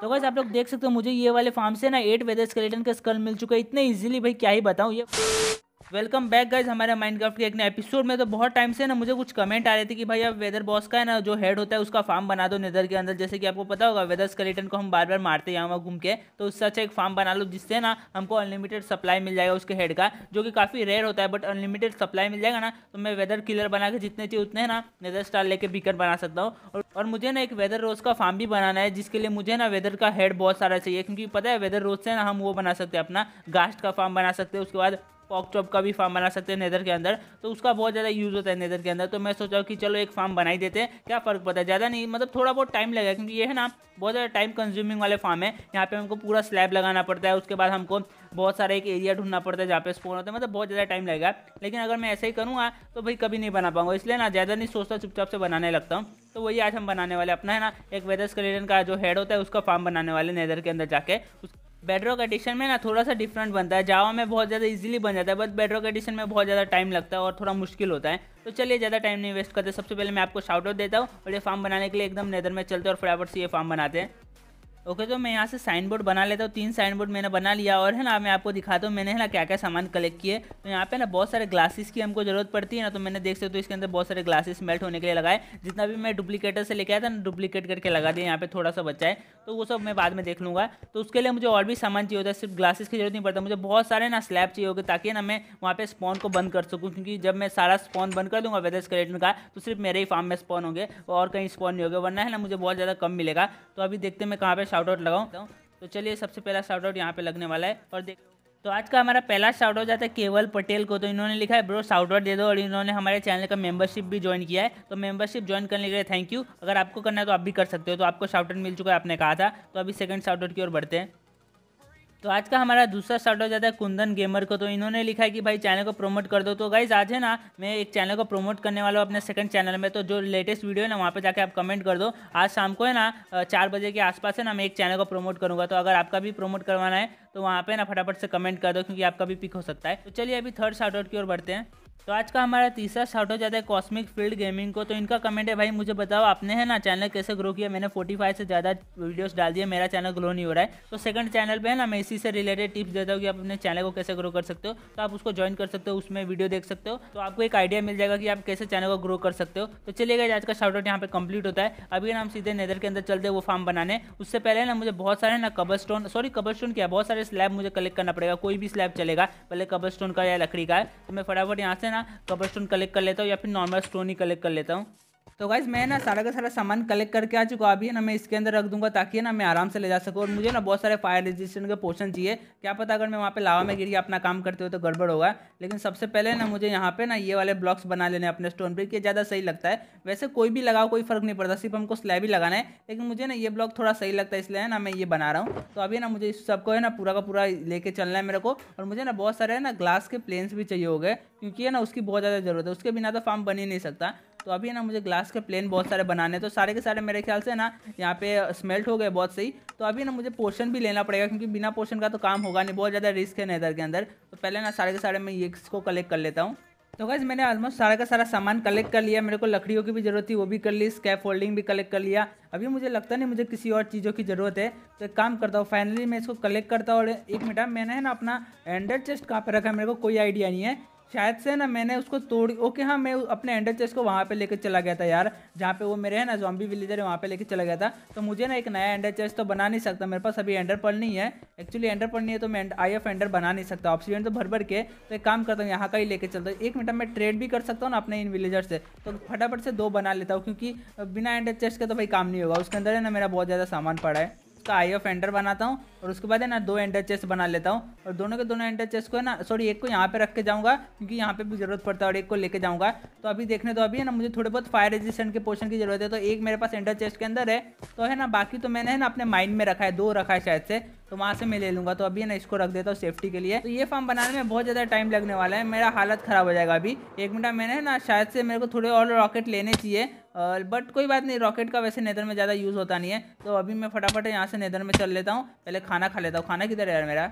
तो बस आप लोग देख सकते हो मुझे ये वाले फार्म से ना एट वेदर स्केलेटन का स्कल मिल चुका है इतने इजीली भाई क्या ही बताऊँ ये वेलकम बैक गाइज हमारे माइनक्राफ्ट के एक नए एपिसोड में तो बहुत टाइम से ना मुझे कुछ कमेंट आ रहे थे कि भाई अब वेदर बॉस का है ना जो हेड होता है उसका फार्म बना दो नेदर के अंदर जैसे कि आपको पता होगा वेदर स्केलेटन को हम बार बार मारते यहाँ वहाँ घूम के तो उससे अच्छा एक फार्म बना लो जिससे ना हमको अनलिमिटेड सप्लाई मिल जाएगा उसके हेड का जो कि काफ़ी रेयर होता है बट अनलिमिटेड सप्लाई मिल जाएगा ना तो मैं वेदर किलर बना के जितने चाहिए उतने ना नेदर स्टार लेके बीकर बना सकता हूँ और मुझे ना एक वेदर रोज का फार्म भी बनाना है जिसके लिए मुझे ना वेदर का हेड बहुत सारा चाहिए क्योंकि पता है वेदर रोज से ना हम वो बना सकते हैं अपना गास्ट का फार्म बना सकते हैं उसके बाद पॉक चॉप का भी फार्म बना सकते हैं नेदर के अंदर तो उसका बहुत ज़्यादा यूज़ होता है नेदर के अंदर तो मैं सोचा कि चलो एक फार्म बनाई देते हैं क्या फ़र्क पड़ता है ज़्यादा नहीं मतलब थोड़ा बहुत टाइम लगेगा क्योंकि ये है ना बहुत ज़्यादा टाइम कंज्यूमिंग वाले फार्म है यहाँ पे हमको पूरा स्लैब लगाना पड़ता है उसके बाद हमको बहुत सारा एक एरिया ढूंढना पड़ता है जहाँ पे स्पोन होता है मतलब बहुत ज़्यादा टाइम लगेगा लेकिन अगर मैं ऐसे ही करूँगा तो भाई कभी नहीं बना पाऊँगा इसलिए ना ज़्यादा नहीं सोचता चुपचाप से बनाने लगता हूँ तो वही आज हम बनाने वाले अपना है ना एक वेदर स्केलेटन का जो हेड होता है उसका फार्म बनाने वाले नेदर के अंदर जाके उस बेडरॉक एडिशन में ना थोड़ा सा डिफरेंट बनता है जावा में बहुत ज़्यादा इजीली बन जाता है बट बेडरॉक एडिशन में बहुत ज़्यादा टाइम लगता है और थोड़ा मुश्किल होता है तो चलिए ज़्यादा टाइम नहीं वेस्ट करते सबसे पहले मैं आपको शाउट आउट देता हूँ और ये फार्म बनाने के लिए एकदम नेदर में चलते हैं और फटाफट से ये फार्म बनाते हैं ओके तो मैं यहाँ से साइन बोर्ड बना लेता हूँ तीन साइन बोर्ड मैंने बना लिया और है ना मैं आपको दिखाता हूँ मैंने है ना क्या क्या सामान कलेक्ट किए तो यहाँ पे ना बहुत सारे ग्लासेस की हमको जरूरत पड़ती है ना तो मैंने देख सकते हो तो इसके अंदर बहुत सारे ग्लासेस मेल्ट होने के लिए लगाए जितना भी मैं डुप्लीकेटर से लेके आया था ना डुप्लीकेट करके लगा दिया यहाँ पे थोड़ा सा बच्चा है तो वो सब मैं बाद में देख लूँगा तो उसके लिए मुझे और भी सामान चाहिए होता है सिर्फ ग्लासेस की जरूरत नहीं पड़ता मुझे बहुत सारे ना स्लैब चाहिए होगा ताकि ना मैं वहाँ पे स्पॉन को बंद कर सकूँ क्योंकि जब मैं सारा स्पॉन बंद कर दूँगा वेदर स्केलेटन का तो सिर्फ मेरे ही फार्म में स्पॉन होंगे और कहीं स्पॉन नहीं होगा वरना है ना मुझे बहुत ज़्यादा कम मिलेगा तो अभी देखते मैं कहाँ पर शाउट आउट लगाऊँ तो चलिए सबसे पहला शाउट आउट यहाँ पे लगने वाला है और देख तो आज का हमारा पहला शाउट आउट जाता है केवल पटेल को तो इन्होंने लिखा है ब्रो शाउट आउट दे दो और इन्होंने हमारे चैनल का मेंबरशिप भी ज्वाइन किया है तो मेंबरशिप ज्वाइन करने के लिए थैंक यू अगर आपको करना है तो आप भी कर सकते हो तो आपको शाउट आउट मिल चुका है आपने कहा था तो अभी सेकंड शाउट आउट की ओर बढ़ते हैं तो आज का हमारा दूसरा शॉर्ट हो जाता है कुंदन गेमर को तो इन्होंने लिखा है कि भाई चैनल को प्रमोट कर दो तो गाइज आज है ना मैं एक चैनल को प्रमोट करने वाला हूँ अपने सेकंड चैनल में तो जो लेटेस्ट वीडियो है ना वहाँ पे जाके आप कमेंट कर दो आज शाम को है ना चार बजे के आसपास है ना मैं एक चैनल को प्रमोट करूँगा तो अगर आपका भी प्रमोट करवाना है तो वहाँ पर ना फटाफट से कमेंट कर दो क्योंकि आपका भी पिक हो सकता है तो चलिए अभी थर्ड शॉर्ट आउट की ओर बढ़ते हैं तो आज का हमारा तीसरा शॉट हो जाता है कॉस्मिक फील्ड गेमिंग को तो इनका कमेंट है भाई मुझे बताओ आपने है ना चैनल कैसे ग्रो किया मैंने 45 से ज़्यादा वीडियोस डाल दिए मेरा चैनल ग्रो नहीं हो रहा है तो सेकंड चैनल पे है ना मैं इसी से रिलेटेड टिप्स देता हूँ कि आप अपने चैनल को कैसे ग्रो कर सकते हो तो आप उसको ज्वाइन कर सकते हो उसमें वीडियो देख सकते हो तो आपको एक आइडिया मिल जाएगा कि आप कैसे चैनल को ग्रो कर सकते हो तो चलेगा आज का शॉर्ट आउट यहाँ पर कंप्लीट होता है अभी ना हम सीधे नेदर के अंदर चलते वो फार्म बनाने उससे पहले ना मुझे बहुत सारे ना कबर स्टोन सॉरी कबर स्टोन क्या बहुत सारे स्लैब मुझे कलेक्ट करना पड़ेगा कोई भी स्लैब चलेगा पहले कबर स्टोन का या लकड़ी का तो मैं फटाफट यहाँ से हैं ना कबर स्टोन कलेक्ट कर लेता हूँ या फिर नॉर्मल स्टोन ही कलेक्ट कर लेता हूँ तो गाइज मैं ना सारा का सारा सामान कलेक्ट करके आ चुका अभी ना मैं इसके अंदर रख दूंगा ताकि ना मैं आराम से ले जा सकूँ और मुझे ना बहुत सारे फायर रेजिस्टेंट के पोर्शन चाहिए क्या पता अगर मैं वहाँ पे लावा में गिर गया अपना काम करते हुए तो गड़बड़ होगा लेकिन सबसे पहले ना मुझे यहाँ पे ना ये वाले ब्लॉक्स बना लेने अपने स्टोन ब्रिक ये ज़्यादा सही लगता है वैसे कोई भी लगाओ कोई फ़र्क नहीं पड़ता सिर्फ हमको स्लैब ही लगाना है लेकिन मुझे ना ये ब्लॉक थोड़ा सही लगता है इसलिए ना मैं ये बना रहा हूँ तो अभी ना मुझे इस सबको है ना पूरा का पूरा लेके चलना है मेरे को और मुझे ना बहुत सारे ना ग्लास के प्लेन्स भी चाहिए हो गए क्योंकि है ना उसकी बहुत ज़्यादा ज़रूरत है उसके बिना तो फार्म बन ही नहीं सकता तो अभी ना मुझे ग्लास के प्लेन बहुत सारे बनाने तो सारे के सारे मेरे ख्याल से ना यहाँ पे स्मेल्ट हो गए बहुत सही तो अभी ना मुझे पोर्शन भी लेना पड़ेगा क्योंकि बिना पोर्शन का तो काम होगा नहीं बहुत ज़्यादा रिस्क है नेदर के अंदर तो पहले ना सारे के सारे मैं ये इसको कलेक्ट कर लेता हूँ तो गैस मैंने ऑलमोस्ट सारा का सारा सामान कलेक्ट कर लिया मेरे को लकड़ियों की भी ज़रूरत थी वो भी कर ली स्कैप होल्डिंग भी कलेक्ट कर लिया अभी मुझे लगता नहीं मुझे किसी और चीज़ों की ज़रूरत है तो एक काम करता हूँ फाइनली मैं इसको कलेक्ट करता हूँ और एक मिनट मैंने है ना अपना एंडर चेस्ट कहाँ पर रखा है मेरे को कोई आइडिया नहीं है शायद से ना मैंने उसको तोड़ ओके हाँ मैं अपने एंडर चेस्ट को वहाँ पे लेकर चला गया था यार जहाँ पे वो मेरे है ना जॉम्बी विलेजर है वहाँ पे लेकर चला गया था तो मुझे ना एक नया एंडर चेस्ट तो बना नहीं सकता मेरे पास अभी एंडर पल नहीं है एक्चुअली एंडर पर्ल नहीं है तो मैं आई एफ एंडर बना नहीं सकता ऑप्सीजन तो भर भर के तो एक काम करता हूँ यहाँ का ही लेकर चलता हूँ एक मिनट में ट्रेड भी कर सकता हूँ ना अपने इन विलेजर से तो फटाफट से दो बना लेता हूँ क्योंकि बिना एंडर चेस्ट का तो भाई काम नहीं होगा उसके अंदर है ना मेरा बहुत ज़्यादा सामान पड़ा है उसका आई ऑफ एंडर बनाता हूँ और उसके बाद है ना दो एंडर चेस्ट बना लेता हूँ और दोनों के दोनों एंडर चेस्ट को है ना सॉरी एक को यहाँ पे रख के जाऊँगा क्योंकि यहाँ पे भी जरूरत पड़ता है और एक को लेके जाऊँगा तो अभी देखने तो अभी है ना मुझे थोड़े बहुत फायर रेजिस्टेंट के पोर्शन की जरूरत है तो एक मेरे पास एंडर चेस्ट के अंदर है तो है ना बाकी तो मैंने है ना अपने माइंड में रखा है दो रखा है शायद से तो वहाँ से मैं ले लूँगा तो अभी ना इसको रख देता हूँ सेफ्टी के लिए तो ये फार्म बनाने में बहुत ज़्यादा टाइम लगने वाला है मेरा हालत ख़राब हो जाएगा अभी एक मिनट मैंने ना शायद से मेरे को थोड़े और रॉकेट लेने चाहिए बट कोई बात नहीं रॉकेट का वैसे नेदर में ज़्यादा यूज़ होता नहीं है तो अभी मैं फटाफट यहाँ से नेदर में चल लेता हूँ पहले खाना खा लेता हूँ खाना किधर है यार मेरा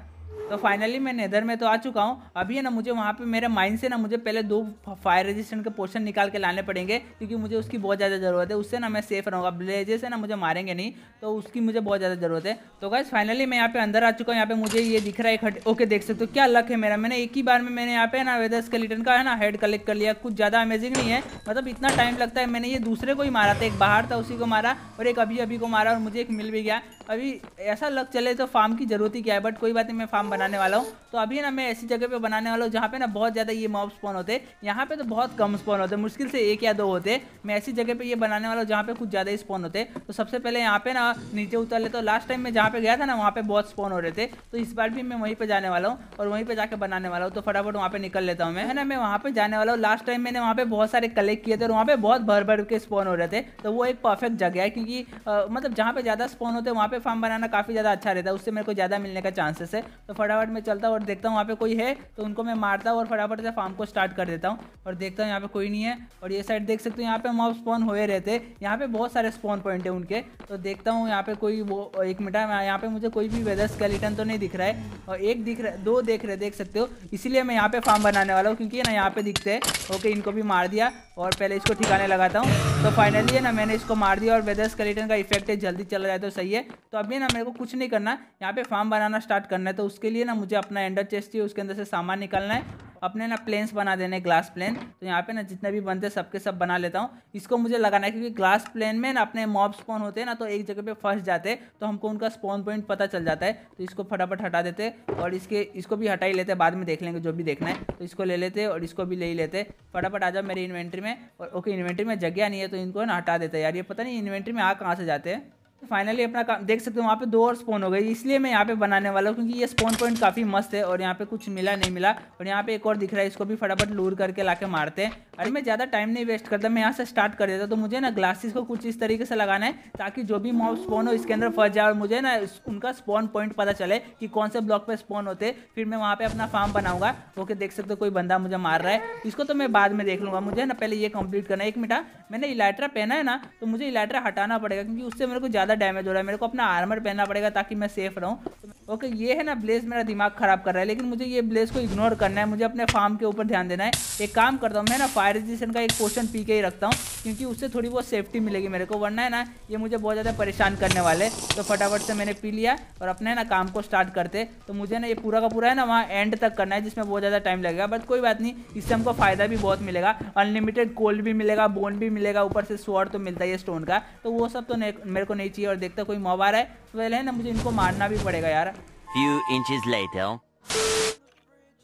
तो फाइनली मैं नेदर में तो आ चुका हूँ अभी है ना मुझे वहाँ पे मेरे माइंड से ना मुझे पहले दो फायर रेजिस्टेंट के पोर्शन निकाल के लाने पड़ेंगे क्योंकि मुझे उसकी बहुत ज़्यादा ज़रूरत है उससे ना मैं सेफ रहूँगा ब्लेजे से ना मुझे मारेंगे नहीं तो उसकी मुझे बहुत ज़्यादा ज़रूरत है तो गाइज फाइनली मैं यहाँ पे अंदर आ चुका हूँ यहाँ पे मुझे ये दिख रहा है खट ओके देख सकते हो क्या लक है मेरा मैंने एक ही बार में मैंने यहाँ पे ना वेदर स्केलेटन का है ना हेड कलेक्ट कर लिया कुछ ज़्यादा अमेजिंग नहीं है मतलब इतना टाइम लगता है मैंने ये दूसरे को ही मारा था एक बाहर था उसी को मारा और एक अभी अभी को मारा और मुझे एक मिल भी गया अभी ऐसा लक चले तो फार्म की जरूरत ही क्या है बट कोई बात नहीं मैं फार्म फार्म बनाने वाला हूँ तो अभी ना मैं ऐसी जगह पे बनाने वाला हूँ जहाँ पे ना बहुत ज़्यादा ये मॉब स्पॉन होते यहाँ पे तो बहुत कम स्पॉन होते मुश्किल से एक या दो होते मैं ऐसी जगह पे ये बनाने वाला हूँ जहाँ पे कुछ ज़्यादा ही स्पॉन होते तो सबसे पहले यहाँ पे ना नीचे उतर लेता तो लास्ट टाइम मैं जहाँ पे गया था ना वहाँ पे बहुत स्पॉन हो रहे थे तो इस बार भी मैं वहीं पर जाने वाला हूँ और वहीं पर जाकर बनाने वाला हूँ तो फटाफट वहाँ पर निकल लेता हूँ मैं है ना मैं वहाँ पर जाने वाला हूँ लास्ट टाइम मैंने वहाँ पर बहुत सारे कलेक्ट किए थे और वहाँ पर बहुत भर भर के स्पॉन हो रहे थे तो वो एक परफेक्ट जगह है क्योंकि मतलब जहाँ पर ज़्यादा स्पॉन होते हैं वहाँ पर फार्म बनाना काफ़ी ज़्यादा अच्छा रहता है उससे मेरे को ज़्यादा मिलने का चांसेस है तो फटाफट मैं चलता हूँ और देखता हूँ वहाँ पे कोई है तो उनको मैं मारता हूँ और फटाफट से फार्म को स्टार्ट कर देता हूँ और देखता हूँ यहाँ पे कोई नहीं है और ये साइड देख सकते हो यहाँ पे मॉब स्पॉन हुए रहते यहाँ पे बहुत सारे स्पॉन पॉइंट हैं उनके तो देखता हूँ यहाँ पे कोई वो एक मिनट हाँ, यहाँ पे मुझे कोई भी वेदर स्केलेटन तो नहीं दिख रहा है और एक दिख रहा दो देख रहे देख सकते हो इसीलिए मैं यहाँ पे फार्म बनाने वाला हूँ क्योंकि ना यहाँ पे दिखते हैं ओके इनको भी मार दिया और पहले इसको ठिकाने लगाता हूँ तो फाइनली है ना मैंने इसको मार दिया और वेदर स्केलेटन का इफेक्ट है जल्दी चला जाए तो सही है तो अभी ना मेरे को कुछ नहीं करना यहाँ पे फार्म बनाना स्टार्ट करना है तो उस उसके लिए ना मुझे अपना एंडर चेस्ट चाहिए उसके अंदर से सामान निकालना है अपने ना प्लेन्स बना देने ग्लास प्लेन तो यहाँ पे ना जितने भी बनते सबके सब बना लेता हूँ इसको मुझे लगाना है क्योंकि ग्लास प्लेन में ना अपने मॉब स्पॉन होते हैं ना तो एक जगह पे फंस जाते तो हमको उनका स्पॉन पॉइंट पता चल जाता है तो इसको फटाफट हटा देते और इसके इसको भी हटा ही लेते बाद में देख लेंगे जो भी देखना है तो इसको ले लेते और इसको भी ले ही लेते फटाफट आ जाओ मेरी इन्वेंट्री में और ओके इन्वेंट्री में जगह नहीं है तो इनको ना हटा देते यार ये पता नहीं इन्वेंट्री में आ कहाँ से जाते हैं तो फाइनली अपना काम देख सकते हो वहाँ पे दो और स्पोन हो गए इसलिए मैं यहाँ पे बनाने वाला हूँ क्योंकि ये स्पोन पॉइंट काफ़ी मस्त है और यहाँ पे कुछ मिला नहीं मिला और यहाँ पे एक और दिख रहा है इसको भी फटाफट लूर करके ला के मारते हैं अरे मैं ज़्यादा टाइम नहीं वेस्ट करता मैं यहाँ से स्टार्ट कर देता तो मुझे ना ग्लासेस को कुछ इस तरीके से लगाना है ताकि जो भी मॉब स्पोन हो इसके अंदर फंस जाए और मुझे ना उनका स्पॉन पॉइंट पता चले कि कौन से ब्लॉक पर स्पोन होते फिर मैं वहाँ पर अपना फार्म बनाऊंगा ओके देख सकते हो कोई बंदा मुझे मार रहा है इसको तो मैं बाद में देख लूँगा मुझे ना पहले ये कंप्लीट करना है एक मिनट हाँ, मैंने इलाइट्रा पहना है ना तो मुझे इलाइट्रा हटाना पड़ेगा क्योंकि उससे मेरे को ज़्यादा डैमेज हो रहा है मेरे को अपना आर्मर पहनना पड़ेगा ताकि मैं सेफ रहूँ ओके ये है ना ब्लेज मेरा दिमाग ख़राब कर रहा है लेकिन मुझे ये ब्लेज को इग्नोर करना है मुझे अपने फार्म के ऊपर ध्यान देना है एक काम करता हूँ मैं ना फायर रजिस्टेंट का एक पोर्शन पी के ही रखता हूँ क्योंकि उससे थोड़ी बहुत सेफ्टी मिलेगी मेरे को वरना है ना ये मुझे बहुत ज़्यादा परेशान करने वाले तो फटाफट से मैंने पी लिया और अपने ना काम को स्टार्ट करते तो मुझे ना ये पूरा का पूरा है ना वहाँ एंड तक करना है जिसमें बहुत ज़्यादा टाइम लगेगा बट कोई बात नहीं इससे हमको फ़ायदा भी बहुत मिलेगा अनलिमिटेड कोल्ड भी मिलेगा बोन भी मिलेगा ऊपर से स्वॉर्ड तो मिलता है स्टोन का तो वो सब तो मेरे को नहीं चाहिए और देखता कोई मोबाइल है तो वेल है ना मुझे इनको मारना भी पड़ेगा यार Few inches later.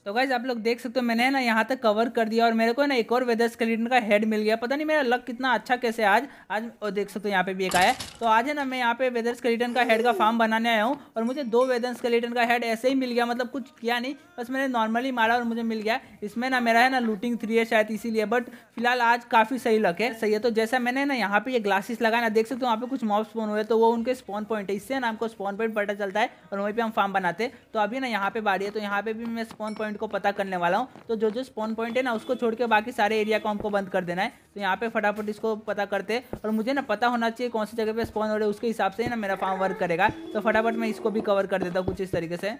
तो गाइज आप लोग देख सकते हो मैंने ना यहाँ तक कवर कर दिया और मेरे को ना एक और वेदर स्केलेटन का हेड मिल गया पता नहीं मेरा लक कितना अच्छा कैसे आज आज और देख सकते हो यहाँ पे भी एक आया तो आज है ना मैं यहाँ पे वेदर स्केलेटन का हेड का फार्म बनाने आया हूँ और मुझे दो वेदर स्केलेटन का हेड ऐसे ही मिल गया मतलब कुछ किया नहीं बस मैंने नॉर्मली मारा और मुझे मिल गया इसमें ना मेरा है ना लूटिंग थ्री है शायद इसीलिए बट फिलहाल आज काफ़ी सही लक है सही है तो जैसा मैंने ना यहाँ पे ये ग्लासेस लगाया ना देख सकते हो यहाँ पे कुछ मॉब स्पोन हुए तो वो उनके स्पॉन पॉइंट है इससे ना हमको स्पॉन पॉइंट पता चलता है और वहीं पर हम फार्म बनाते तो अभी ना यहाँ पे बाड़ी है तो यहाँ पे भी मैं स्पॉन पॉइंट पॉइंट को पता करने वाला हूँ तो जो जो स्पॉन पॉइंट है ना उसको छोड़ के बाकी सारे एरिया को हमको बंद कर देना है तो यहाँ पे फटाफट इसको पता करते और मुझे ना पता होना चाहिए कौन सी जगह पे स्पॉन हो रहे उसके हिसाब से ना मेरा फार्म वर्क करेगा तो फटाफट मैं इसको भी कवर कर देता हूँ कुछ इस तरीके से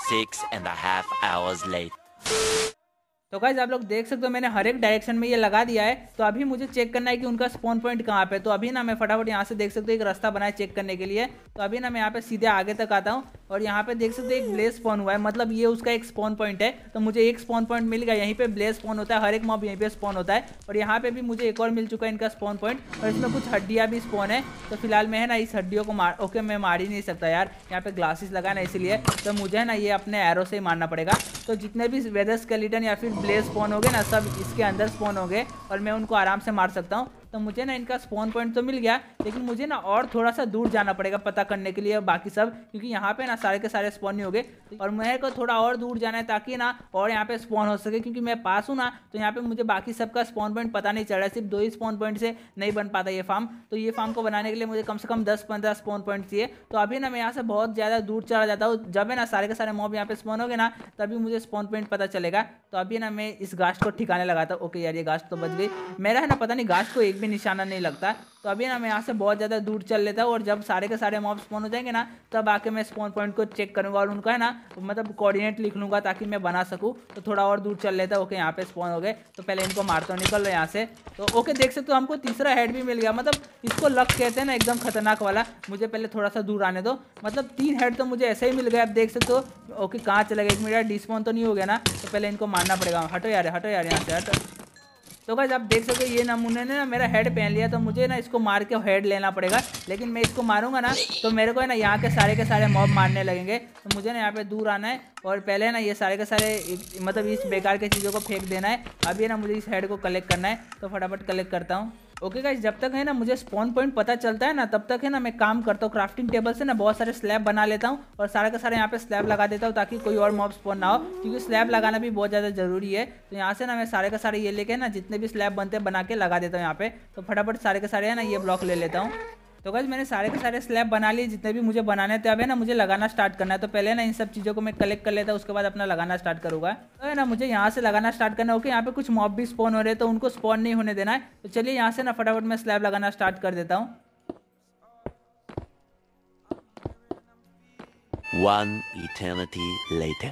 Six and a half hours late. तो गाइज आप लोग देख सकते हो मैंने हर एक डायरेक्शन में ये लगा दिया है तो अभी मुझे चेक करना है कि उनका स्पॉन पॉइंट कहाँ पे तो अभी ना मैं फटाफट यहाँ से देख सकते हो एक रास्ता बनाए चेक करने के लिए तो अभी ना मैं यहाँ पे सीधे आगे तक आता हूँ और यहाँ पे देख सकते हो एक ब्लेस स्पॉन हुआ है मतलब ये उसका एक स्पॉन पॉइंट है तो मुझे एक स्पॉन पॉइंट मिल गया यहीं पर ब्लेस स्पॉन होता है हर एक मॉब यहीं पर स्पॉन होता है और यहाँ पे भी मुझे एक और मिल चुका है इनका स्पॉन पॉइंट और इसमें कुछ हड्डियाँ भी स्पॉन है तो फिलहाल मैं है ना इस हड्डियों को मार ओके मैं मार ही नहीं सकता यार यहाँ पे ग्लासेस लगाना इसलिए तो मुझे है ना ये अपने एरो से ही मारना पड़ेगा तो जितने भी वेदर स्केलेटन या फिर ब्लेज स्पॉन हो गए ना सब इसके अंदर स्पॉन हो गए और मैं उनको आराम से मार सकता हूँ तो मुझे ना इनका स्पॉन पॉइंट तो मिल गया लेकिन मुझे ना और थोड़ा सा दूर जाना पड़ेगा पता करने के लिए बाकी सब क्योंकि यहाँ पे ना सारे के सारे स्पॉन नहीं हो गए और मेरे को थोड़ा और दूर जाना है ताकि ना और यहाँ पे स्पॉन हो सके क्योंकि मैं पास हूँ ना तो यहाँ पे मुझे बाकी सबका स्पॉन पॉइंट पता नहीं चल रहा है सिर्फ दो ही स्पॉन पॉइंट से नहीं बन पाता ये फार्म तो ये फार्म को बनाने के लिए मुझे कम से कम दस पंद्रह स्पॉन पॉइंट चाहिए तो अभी ना मैं यहाँ से बहुत ज़्यादा दूर चला जाता हूँ जब है ना सारे के सारे मॉब यहाँ पे स्पॉन हो गए ना तभी मुझे स्पॉन पॉइंट पता चलेगा तो अभी ना मैं इस गास्ट को ठिकाने लगाता हूँ ओके यार ये गास्ट तो बच गई मेरा है ना पता नहीं गास्ट को एक भी निशाना नहीं लगता तो अभी ना मैं यहाँ से बहुत ज़्यादा दूर चल लेता हूँ और जब सारे के सारे मॉब स्पॉन हो जाएंगे ना तब आके मैं स्पॉन पॉइंट को चेक करूँगा और उनका है ना मतलब कोऑर्डिनेट लिख लूँगा ताकि मैं बना सकूँ तो थोड़ा और दूर चल लेता ओके यहाँ पे स्पॉन हो गए तो पहले इनको मारता तो हूँ निकल रहे यहाँ से तो ओके देख सकते हो हमको तीसरा हेड भी मिल गया मतलब इसको लक कहते हैं ना एकदम खतरनाक वाला मुझे पहले थोड़ा सा दूर आने दो मतलब तीन हेड तो मुझे ऐसे ही मिल गया आप देख सकते हो ओके कहाँ चले गए एक मिनट डिस्पॉन तो नहीं हो गया ना तो पहले इनको मारना पड़ेगा हटो यार हटो यार यहाँ से हटो तो भाई आप देख सकते हो ये नमूने ने ना मेरा हेड पहन लिया तो मुझे ना इसको मार के हेड लेना पड़ेगा लेकिन मैं इसको मारूंगा ना तो मेरे को है ना यहाँ के सारे के सारे मॉब मारने लगेंगे तो मुझे ना यहाँ पे दूर आना है और पहले ना ये सारे के सारे मतलब इस बेकार के चीज़ों को फेंक देना है अभी ना मुझे इस हेड को कलेक्ट करना है तो फटाफट कलेक्ट करता हूँ ओके गाइज जब तक है ना मुझे स्पॉन पॉइंट पता चलता है ना तब तक है ना मैं काम करता हूँ क्राफ्टिंग टेबल से ना बहुत सारे स्लैब बना लेता हूँ और सारे का सारे यहाँ पे स्लैब लगा देता हूँ ताकि कोई और मॉब स्पॉन ना हो क्योंकि स्लैब लगाना भी बहुत ज़्यादा जरूरी है तो यहाँ से ना मैं सारे का सारे ये लेके ना जितने भी स्लैब बनते हैं बना के लगा देता हूँ यहाँ पे तो फटाफट सारे के सारे है ना ये ब्लॉक ले लेता हूँ तो गज मैंने सारे के सारे स्लैब बना लिए जितने भी मुझे बनाने थे तो अब है ना मुझे लगाना स्टार्ट करना है तो पहले ना इन सब चीज़ों को मैं कलेक्ट कर लेता उसके बाद अपना लगाना स्टार्ट करूँगा तो है ना मुझे यहाँ से लगाना स्टार्ट करना होगा यहाँ पे कुछ मॉब भी स्पॉन हो रहे हैं तो उनको स्पॉन नहीं होने देना है तो चलिए यहाँ से ना फटाफट मैं स्लैब लगाना स्टार्ट कर देता हूँ One eternity later.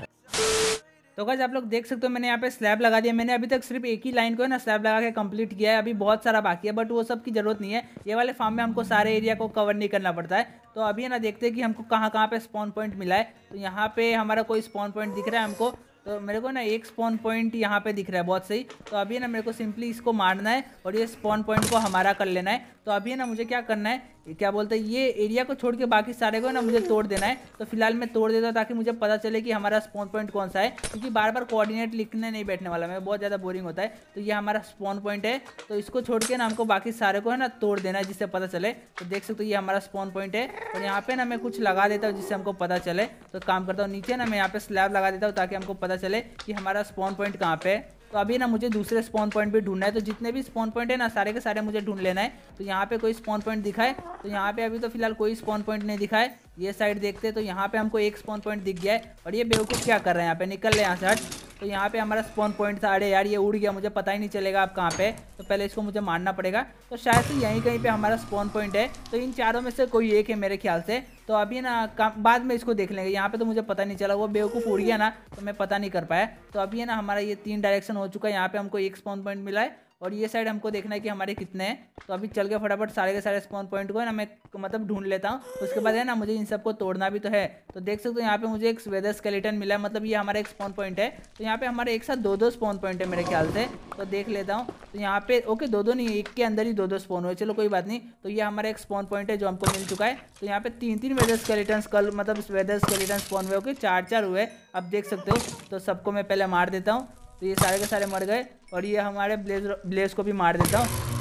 तो गज आप लोग देख सकते हो मैंने यहाँ पे स्लैब लगा दिया मैंने अभी तक सिर्फ एक ही लाइन को है ना स्लैब लगा के कंप्लीट किया है अभी बहुत सारा बाकी है बट वो सब की जरूरत नहीं है ये वाले फार्म में हमको सारे एरिया को कवर नहीं करना पड़ता है तो अभी है ना देखते हैं कि हमको कहाँ कहाँ पे स्पॉन पॉइंट मिला है तो यहाँ पे हमारा कोई स्पॉन पॉइंट दिख रहा है हमको तो मेरे को ना एक स्पॉन पॉइंट यहाँ पे दिख रहा है बहुत सही तो अभी ना मेरे को सिंपली इसको मारना है और ये स्पॉन पॉइंट को हमारा कर लेना है तो अभी ना मुझे क्या करना है क्या बोलते हैं ये एरिया को छोड़ के बाकी सारे को ना मुझे तोड़ देना है तो फिलहाल मैं तोड़ देता हूँ ताकि मुझे पता चले कि हमारा स्पॉन पॉइंट कौन सा है क्योंकि बार बार कोऑर्डिनेट लिखने नहीं बैठने वाला मैं बहुत ज़्यादा बोरिंग होता है तो ये हमारा स्पॉन पॉइंट है तो इसको छोड़ के ना हमको बाकी सारे को है ना तोड़ देना है जिससे पता चले तो देख सकते हो ये हमारा स्पॉन पॉइंट है और यहाँ पे ना मैं कुछ लगा देता हूँ जिससे हमको पता चले तो काम करता हूँ नीचे ना मैं यहाँ पे स्लैब लगा देता हूँ ताकि हमको पता चले कि हमारा स्पॉन पॉइंट कहाँ पे है तो अभी ना मुझे दूसरे स्पॉन पॉइंट भी ढूंढना है तो जितने भी स्पॉन पॉइंट है ना सारे के सारे मुझे ढूंढ लेना है तो यहाँ पे कोई स्पॉन पॉइंट दिखाए तो यहाँ पे अभी तो फिलहाल कोई स्पॉन पॉइंट नहीं दिखाए ये साइड देखते तो यहाँ पे हमको एक स्पॉन पॉइंट दिख गया है और ये बेवकूफ़ क्या कर रहे हैं यहाँ पे निकल रहे हैं यहाँ से हट तो यहाँ पे हमारा स्पॉन पॉइंट था अरे यार ये उड़ गया मुझे पता ही नहीं चलेगा आप कहाँ पे तो पहले इसको मुझे मारना पड़ेगा तो शायद से यहीं कहीं पे हमारा स्पॉन पॉइंट है तो इन चारों में से कोई एक है मेरे ख्याल से तो अभी ना बाद में इसको देख लेंगे यहाँ पे तो मुझे पता नहीं चला वो बेवकूफ़ उड़ गया ना तो मैं पता नहीं कर पाया तो अभी है ना हमारा ये तीन डायरेक्शन हो चुका है यहाँ पर हमको एक स्पॉन पॉइंट मिला है और ये साइड हमको देखना है कि हमारे कितने हैं तो अभी चल के फटाफट सारे के सारे स्पॉन पॉइंट को ना मैं मतलब ढूंढ लेता हूँ उसके बाद है ना मुझे इन सबको तोड़ना भी तो है तो देख सकते हो यहाँ पे मुझे एक वेदर स्केलेटन मिला मतलब ये हमारा एक स्पॉन पॉइंट है तो यहाँ पे हमारे एक साथ दो दो स्पॉन पॉइंट है मेरे ख्याल से तो देख लेता हूँ तो यहाँ पे ओके दो दो नहीं एक के अंदर ही दो दो स्पॉन हुए चलो कोई बात नहीं तो ये हमारा एक स्पॉन पॉइंट है जो हमको मिल चुका है तो यहाँ पे तीन तीन वेदर स्केलेटन कल मतलब वेदर स्केलेटन स्पॉन हुए ओके चार चार हुए अब देख सकते हो तो सबको मैं पहले मार देता हूँ तो ये सारे के सारे मर गए और ये हमारे ब्लेज ब्लेज को भी मार देता हूँ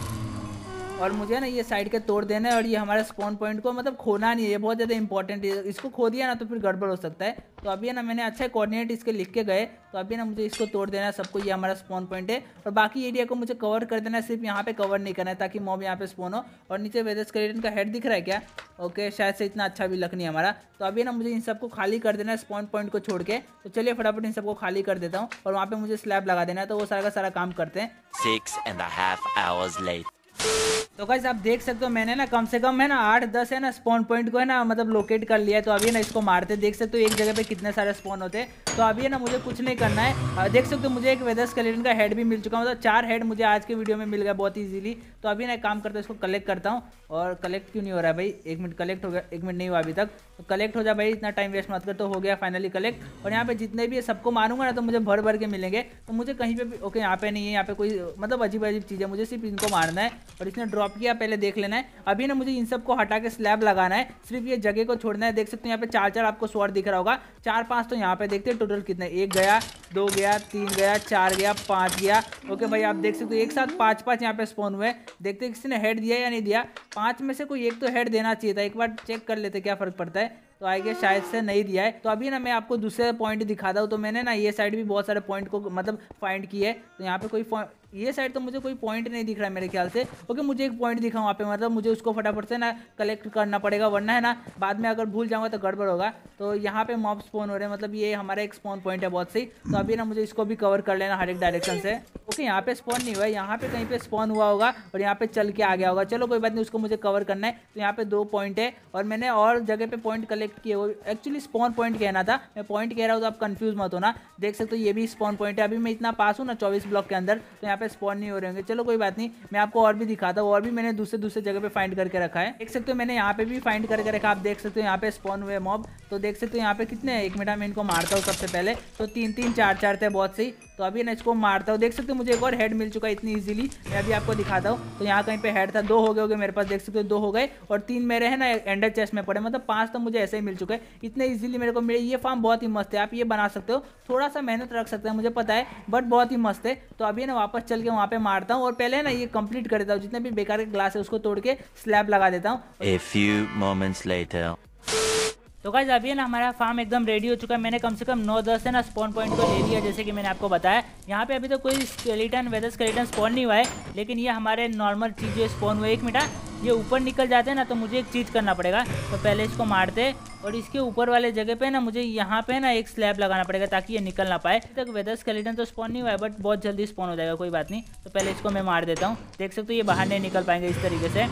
और मुझे ना ये साइड के तोड़ देना है और ये हमारे स्पॉन पॉइंट को मतलब खोना नहीं है ये बहुत ज़्यादा इंपॉर्टेंट है इसको खो दिया ना तो फिर गड़बड़ हो सकता है तो अभी ना मैंने अच्छे कोऑर्डिनेट इसके लिख के गए तो अभी ना मुझे इसको तोड़ देना है सबको ये हमारा स्पॉन पॉइंट है और बाकी एरिया को मुझे कवर कर देना है सिर्फ यहाँ पे कवर नहीं करना है ताकि मॉब यहाँ पे स्पोन हो और नीचे वेदर स्केलेटन का हेड दिख रहा है क्या ओके शायद से इतना अच्छा भी लक नहीं हमारा तो अभी ना मुझे इन सबको खाली कर देना है स्पॉन पॉइंट को छोड़ के तो चलिए फटाफट इन सबको खाली कर देता हूँ और वहाँ पर मुझे स्लैब लगा देना है तो वो सारा का सारा काम करते हैं and a half hours late. तो गाइज आप देख सकते हो मैंने ना कम से कम है ना आठ दस है ना स्पॉन पॉइंट को है ना मतलब लोकेट कर लिया है तो अभी ना इसको मारते देख सकते हो एक जगह पे कितने सारे स्पॉन होते हैं तो अभी है ना मुझे कुछ नहीं करना है देख सकते हो मुझे एक वेदर स्केलेटन का हेड भी मिल चुका है मतलब चार हेड मुझे आज के वीडियो में मिल गया बहुत ईजिली तो अभी ना काम करते इसको कलेक्ट करता हूँ और कलेक्ट क्यों नहीं हो रहा है भाई एक मिनट कलेक्ट हो गया एक मिनट नहीं हुआ अभी तक तो कलेक्ट हो जाए भाई इतना टाइम वेस्ट मत कर तो हो गया फाइनली कलेक्ट और यहाँ पे जितने भी है सबको मारूंगा ना तो मुझे भर भर के मिलेंगे तो मुझे कहीं पर भी ओके यहाँ पे नहीं है यहाँ पे कोई मतलब अजीब अजीब चीज़ है मुझे सिर्फ इनको मारना है और इसने ड्रॉप ड्रॉप किया पहले देख लेना है अभी ना मुझे इन सबको हटा के स्लैब लगाना है सिर्फ ये जगह को छोड़ना है देख सकते हो यहाँ पे चार चार आपको स्वर दिख रहा होगा चार पांच तो यहाँ पे देखते हैं टोटल कितने एक गया दो गया तीन गया चार गया पांच गया ओके भाई आप देख सकते हो एक साथ पांच पांच यहाँ पे स्पोन हुए देखते किसी ने हेड दिया या नहीं दिया पांच में से कोई एक तो हेड देना चाहिए था एक बार चेक कर लेते क्या फ़र्क पड़ता है तो आई गेस शायद से नहीं दिया है तो अभी ना मैं आपको दूसरे पॉइंट दिखाता हूँ तो मैंने ना ये साइड भी बहुत सारे पॉइंट को मतलब फाइंड किए तो यहाँ पे कोई ये साइड तो मुझे कोई पॉइंट नहीं दिख रहा है मेरे ख्याल से ओके मुझे एक पॉइंट दिखा वहाँ पे मतलब मुझे उसको फटाफट से ना कलेक्ट करना पड़ेगा वरना है ना बाद में अगर भूल जाऊँगा तो गड़बड़ होगा तो यहाँ पे मॉब स्पोन हो रहे हैं मतलब ये हमारा एक स्पोन पॉइंट है बहुत सही तो अभी ना मुझे इसको भी कवर कर लेना हर एक डायरेक्शन से देखो यहाँ पे स्पॉन नहीं हुआ यहाँ पे कहीं पे स्पॉन हुआ होगा और यहाँ पे चल के आ गया होगा चलो कोई बात नहीं उसको मुझे कवर करना है तो यहाँ पे दो पॉइंट है और मैंने और जगह पे पॉइंट कलेक्ट किए हुए एक्चुअली स्पॉन पॉइंट कहना था मैं पॉइंट कह रहा हूँ तो आप कन्फ्यूज मत होना देख सकते हो ये भी स्पॉन पॉइंट है अभी मैं इतना पास हूँ ना चौबीस ब्लॉक के अंदर तो यहाँ पे स्पॉन नहीं हो रहे होंगे चलो कोई बात नहीं मैं आपको और भी दिखाता हूँ और भी मैंने दूसरे दूसरे जगह पे फाइंड करके रखा है देख सकते हो मैंने यहाँ पे भी फाइंड करके रखा आप देख सकते हो यहाँ पे स्पॉन हुए मॉब तो देख सकते हो यहाँ पे कितने एक मिनट मैं इनको मारता हूँ सबसे पहले तो तीन तीन चार चार थे बहुत सही तो अभी ना इसको मारता हूँ देख सकते हो मुझे मुझे एक और हेड मिल चुका है इतनी इजीली मैं अभी आपको दिखाता हूँ तो यहाँ कहीं पे हेड था दो हो गए हो गए मेरे पास देख सकते हो दो हो गए और तीन मेरे हैं ना एंडर चेस्ट में पड़े मतलब पांच तो मुझे ऐसे ही मिल चुके हैं इतने इजीली मेरे को मिले ये फार्म बहुत ही मस्त है आप ये बना सकते हो थोड़ा सा मेहनत रख सकते हैं मुझे पता है बट बहुत ही मस्त है तो अभी ना वापस चल के वहाँ पे मारता हूँ और पहले ना ये कंप्लीट कर देता हूँ जितने भी बेकार के ग्लास है उसको तोड़ के स्लैब लगा देता हूँ तो गाइज अभी ना हमारा फार्म एकदम रेडी हो चुका है मैंने कम से कम नौ दस है ना स्पॉन पॉइंट को ले लिया जैसे कि मैंने आपको बताया यहाँ पे अभी तो कोई स्केलेटन वेदर स्केलेटन स्पॉन नहीं हुआ है लेकिन ये हमारे नॉर्मल चीज़ जो स्पॉन हुए एक मिनट हाँ, ये ऊपर निकल जाते हैं ना तो मुझे एक चीज़ करना पड़ेगा तो पहले इसको मारते और इसके ऊपर वाले जगह पे ना मुझे यहाँ पे ना एक स्लैब लगाना पड़ेगा ताकि ये निकल ना पाए तक वेदर स्केलेटन तो स्पॉन नहीं हुआ है बट बहुत जल्दी स्पॉन हो जाएगा कोई बात नहीं तो पहले इसको मैं मार देता हूँ देख सकते हो ये बाहर नहीं निकल पाएंगे इस तरीके से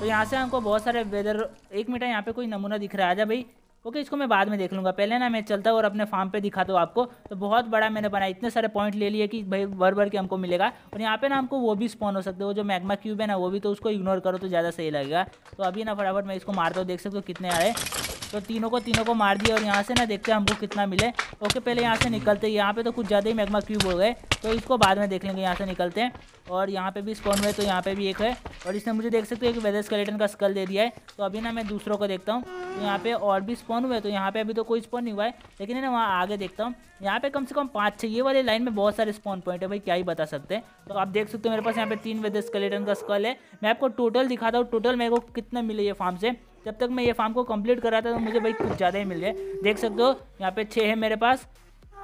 तो यहाँ से हमको बहुत सारे वेदर एक मिनट यहाँ पे कोई नमूना दिख रहा है आजा भाई ओके इसको मैं बाद में देख लूँगा पहले ना मैं चलता हूँ और अपने फार्म पे दिखा दो आपको तो बहुत बड़ा मैंने बनाया इतने सारे पॉइंट ले लिए कि भाई भर भर के हमको मिलेगा और यहाँ पे ना हमको वो भी स्पॉन हो सकते हो जो मैग्मा क्यूब है ना वो भी तो उसको इग्नोर करो तो ज़्यादा सही लगेगा तो अभी ना फटाफट मैं इसको मारता हूँ देख सकते हो कितने आए तो तीनों को तीनों को मार दिया और यहाँ से ना देखते हैं हमको कितना मिले ओके पहले यहाँ से निकलते यहाँ पे तो कुछ ज़्यादा ही मैगमा क्यूब हो गए तो इसको बाद में देख लेंगे यहाँ से निकलते हैं और यहाँ पे भी स्पॉन हुए तो यहाँ पे भी एक है और इसने मुझे देख सकते हो एक वेदर स्केलेटन का स्कल दे दिया है तो अभी ना मैं दूसरों को देखता हूँ तो यहाँ पे और भी स्पॉन हुए तो यहाँ पे अभी तो कोई स्पॉन नहीं हुआ है लेकिन ना वहाँ आगे देखता हूँ यहाँ पे कम से कम पाँच छः ये वाले लाइन में बहुत सारे स्पॉन पॉइंट है भाई क्या ही बता सकते हैं तो आप देख सकते हो मेरे पास यहाँ पे तीन वेदर स्केलेटन का स्कल है मैं आपको टोटल दिखाता हूँ टोटल मेरे को कितना मिले ये फार्म से जब तक मैं ये फार्म को कंप्लीट कर रहा था तो मुझे भाई कुछ ज़्यादा ही मिल जाए देख सकते हो यहाँ पे छः है मेरे पास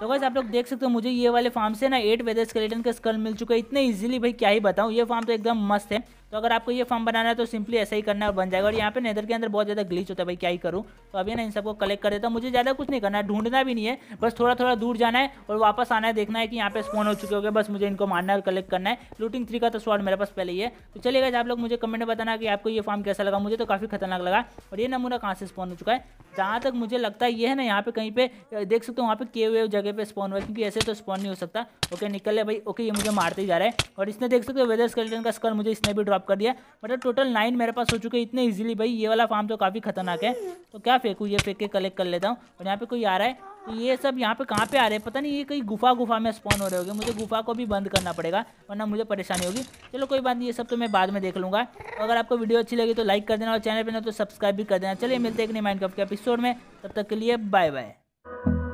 तो गैस आप लोग देख सकते हो मुझे ये वाले फार्म से ना एट वेदर स्केलेटन का स्कल मिल चुका है इतने इजीली भाई क्या ही बताऊँ ये फार्म तो एकदम मस्त है तो अगर आपको ये फार्म बनाना है तो सिंपली ऐसा ही करना है बन जाएगा और यहाँ पे नेदर के अंदर बहुत ज़्यादा ग्लीच होता है भाई क्या ही करूँ तो अभी ना इन सबको कलेक्ट कर देता हूँ मुझे ज़्यादा कुछ नहीं करना है ढूंढना भी नहीं है बस थोड़ा थोड़ा दूर जाना है और वापस आना है देखना है कि यहाँ पे स्पोन हो चुके हो गए बस मुझे इनको मारना है और कलेक्ट करना है लूटिंग थ्री का तो स्वाड मेरे पास पहले ही है तो चलिए आप लोग मुझे कमेंट में बताना कि आपको ये फार्म कैसा लगा मुझे तो काफ़ी खतरनाक लगा और ये नमूना कहाँ से स्पॉन हो चुका है जहाँ तक मुझे लगता है ये है ना यहाँ पे कहीं पे देख सकते हो वहाँ पे किए हुए जगह जगह पे स्पॉन हुआ क्योंकि ऐसे तो स्पॉन नहीं हो सकता ओके निकल ले भाई ओके ये मुझे मारते ही जा रहा है और इसने देख सकते हो वेदर स्केलेटन का स्कल मुझे इसने भी ड्रॉप कर दिया मतलब टोटल नाइन मेरे पास हो चुके इतने ईजिली भाई ये वाला फार्म तो काफ़ी खतरनाक है तो क्या फेंकूँ ये फेंक के कलेक्ट कर लेता हूँ और यहाँ पे कोई आ रहा है तो ये सब यहाँ पे कहाँ पे आ रहे हैं पता नहीं ये कहीं गुफा गुफा में स्पॉन हो रहे होंगे मुझे गुफा को भी बंद करना पड़ेगा वरना मुझे परेशानी होगी चलो कोई बात नहीं ये सब तो मैं बाद में देख लूँगा अगर आपको वीडियो अच्छी लगी तो लाइक कर देना और चैनल पर ना तो सब्सक्राइब भी कर देना चलिए मिलते हैं एक नए माइंड कप के एपिसोड में तब तक के लिए बाय बाय